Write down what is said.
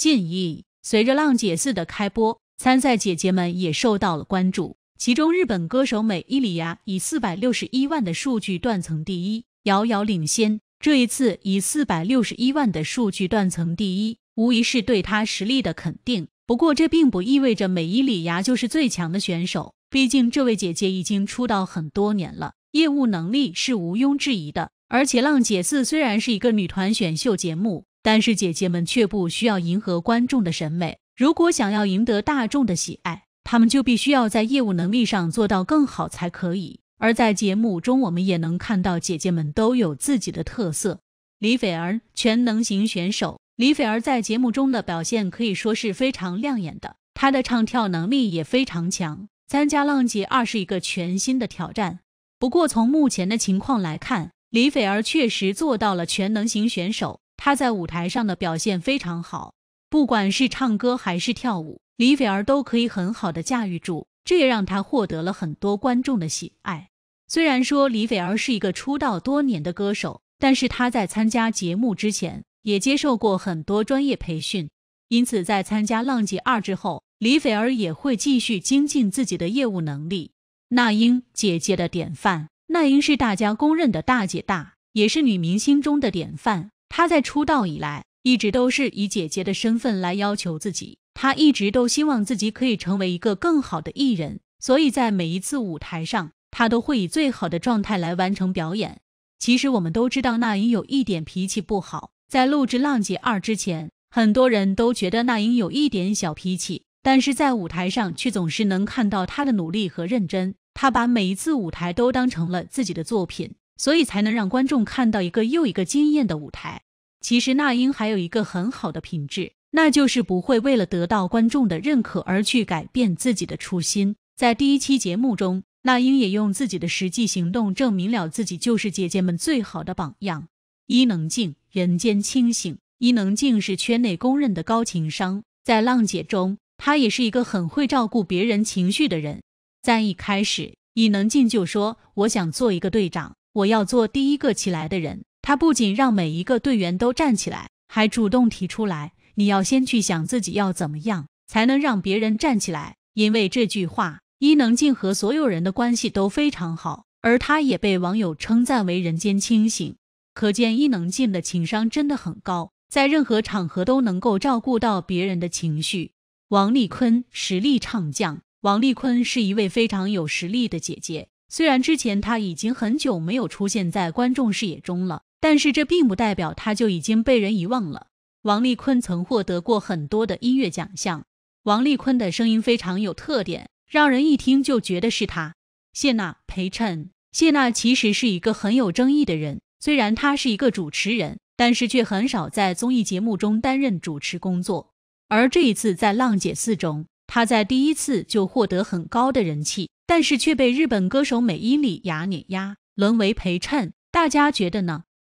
建议随着《浪姐四》的开播，参赛姐姐们也受到了关注。其中，日本歌手美伊里亚以四百六十一万的数据断层第一，遥遥领先。这一次以四百六十一万的数据断层第一，无疑是对她实力的肯定。不过，这并不意味着美伊里亚就是最强的选手。毕竟，这位姐姐已经出道很多年了，业务能力是毋庸置疑的。而且，《浪姐四》虽然是一个女团选秀节目。但是姐姐们却不需要迎合观众的审美，如果想要赢得大众的喜爱，她们就必须要在业务能力上做到更好才可以。而在节目中，我们也能看到姐姐们都有自己的特色。李斐儿，全能型选手。李斐儿在节目中的表现可以说是非常亮眼的，她的唱跳能力也非常强。参加《浪姐二》是一个全新的挑战，不过从目前的情况来看，李斐儿确实做到了全能型选手。他在舞台上的表现非常好，不管是唱歌还是跳舞，李斐儿都可以很好的驾驭住，这也让他获得了很多观众的喜爱。虽然说李斐儿是一个出道多年的歌手，但是他在参加节目之前也接受过很多专业培训，因此在参加《浪姐二》之后，李斐儿也会继续精进自己的业务能力。那英姐姐的典范，那英是大家公认的大姐大，也是女明星中的典范。她在出道以来，一直都是以姐姐的身份来要求自己。她一直都希望自己可以成为一个更好的艺人，所以在每一次舞台上，她都会以最好的状态来完成表演。其实我们都知道，那英有一点脾气不好。在录制《浪姐二》之前，很多人都觉得那英有一点小脾气，但是在舞台上却总是能看到她的努力和认真。她把每一次舞台都当成了自己的作品。所以才能让观众看到一个又一个惊艳的舞台。其实那英还有一个很好的品质，那就是不会为了得到观众的认可而去改变自己的初心。在第一期节目中，那英也用自己的实际行动证明了自己就是姐姐们最好的榜样。伊能静人间清醒，伊能静是圈内公认的高情商，在浪姐中，她也是一个很会照顾别人情绪的人。在一开始，伊能静就说：“我想做一个队长。”我要做第一个起来的人。他不仅让每一个队员都站起来，还主动提出来：“你要先去想自己要怎么样才能让别人站起来。”因为这句话，伊能静和所有人的关系都非常好，而她也被网友称赞为“人间清醒”。可见伊能静的情商真的很高，在任何场合都能够照顾到别人的情绪。王丽坤，实力唱将。王丽坤是一位非常有实力的姐姐。虽然之前他已经很久没有出现在观众视野中了，但是这并不代表他就已经被人遗忘了。王丽坤曾获得过很多的音乐奖项，王丽坤的声音非常有特点，让人一听就觉得是他。谢娜陪衬，谢娜其实是一个很有争议的人，虽然她是一个主持人，但是却很少在综艺节目中担任主持工作，而这一次在《浪姐四》中。他在第一次就获得很高的人气，但是却被日本歌手美依里雅碾压，沦为陪衬。大家觉得呢？